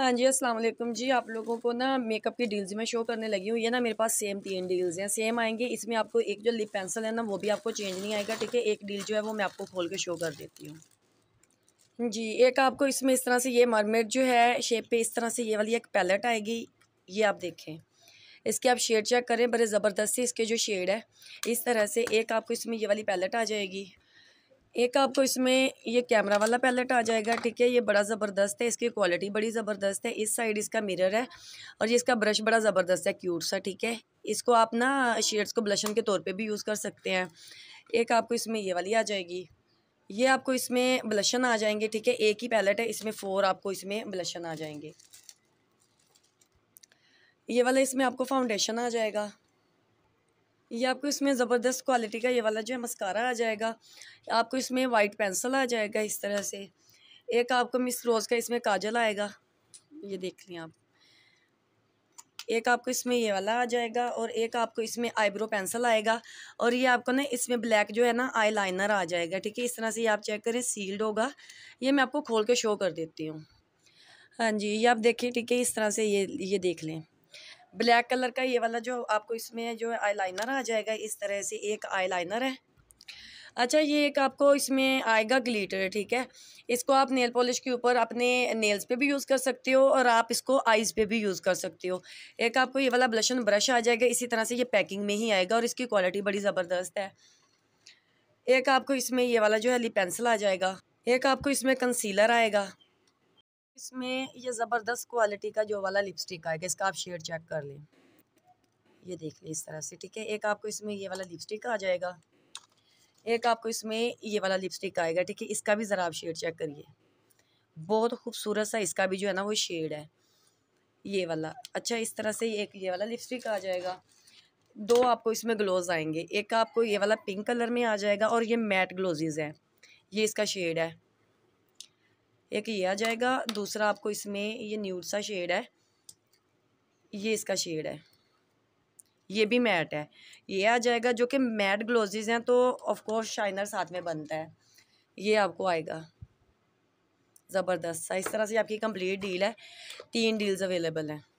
हाँ जी अस्सलाम वालेकुम जी आप लोगों को ना मेकअप की डील्स में शो करने लगी हूँ ये ना मेरे पास सेम तीन डील्स हैं सेम आएंगे इसमें आपको एक जो लिप पेंसिल है ना वो भी आपको चेंज नहीं आएगा ठीक है एक डील जो है वो मैं आपको खोल के शो कर देती हूँ जी एक आपको इसमें इस तरह से ये मरमेड जो है शेप पे इस तरह से ये वाली एक पैलेट आएगी ये आप देखें इसके आप शेड चेक करें बड़े ज़बरदस्ती इसके जो शेड है इस तरह से एक आपको इसमें ये वाली पैलेट आ जाएगी एक आपको इसमें ये कैमरा वाला पैलेट आ जाएगा ठीक है ये बड़ा ज़बरदस्त है इसकी क्वालिटी बड़ी ज़बरदस्त है इस साइड इसका मिरर है और ये इसका ब्रश बड़ा ज़बरदस्त है क्यूट सा ठीक है इसको आप ना शेड्स को ब्लशन के तौर पे भी यूज़ कर सकते हैं एक आपको इसमें ये वाली आ जाएगी ये आपको इसमें ब्लशन आ जाएंगे ठीक है एक ही पैलेट है इसमें फ़ोर आपको इसमें ब्लशन आ जाएंगे ये वाला इसमें आपको फाउंडेशन आ जाएगा ये आपको इसमें ज़बरदस्त क्वालिटी का ये वाला जो है मस्कारा आ जाएगा आपको इसमें वाइट पेंसिल आ जाएगा इस तरह से एक आपको मिस रोज़ का इसमें काजल आएगा ये देख लें आप एक आपको इसमें ये वाला आ जाएगा और एक आपको इसमें आईब्रो पेंसिल आएगा और ये आपको ना इसमें ब्लैक जो है ना आई लाइनर आ जाएगा ठीक है इस तरह से ये आप चेक करें सील्ड होगा ये मैं आपको खोल के शो कर देती हूँ हाँ जी ये आप देखें ठीक है इस तरह से ये ये देख लें ब्लैक कलर का ये वाला जो आपको इसमें जो आईलाइनर आ जाएगा इस तरह से एक आईलाइनर है अच्छा ये एक आपको इसमें आएगा ग्लीटर ठीक है इसको आप नेल पॉलिश के ऊपर अपने नेल्स पे भी यूज़ कर सकते हो और आप इसको आइज़ पे भी यूज़ कर सकते हो एक आपको ये वाला ब्लशन ब्रश आ जाएगा इसी तरह से ये पैकिंग में ही आएगा और इसकी क्वालिटी बड़ी ज़बरदस्त है एक आपको इसमें ये वाला जो है ली पेंसिल आ जाएगा एक आपको इसमें कंसीलर आएगा इसमें ये ज़बरदस्त क्वालिटी का जो वाला लिपस्टिक आएगा इसका आप शेड चेक कर लें ये देख लें इस तरह से ठीक है एक आपको इसमें ये वाला लिपस्टिक आ जाएगा एक आपको इसमें ये वाला लिपस्टिक आएगा ठीक है इसका भी ज़रा आप शेड चेक करिए बहुत खूबसूरत सा इसका भी जो है ना वो शेड है ये वाला अच्छा इस तरह से एक ये वाला लिपस्टिक आ जाएगा दो आपको इसमें ग्लोज आएंगे एक आपको ये वाला पिंक कलर में आ जाएगा और ये मैट ग्लोजेज़ है ये इसका शेड है एक ये आ जाएगा दूसरा आपको इसमें ये न्यूड सा शेड है ये इसका शेड है ये भी मैट है ये आ जाएगा जो कि मैट ग्लोजेज हैं तो ऑफकोर्स शाइनर साथ में बनता है ये आपको आएगा ज़बरदस्त सा इस तरह से आपकी कंप्लीट डील है तीन डील्स अवेलेबल हैं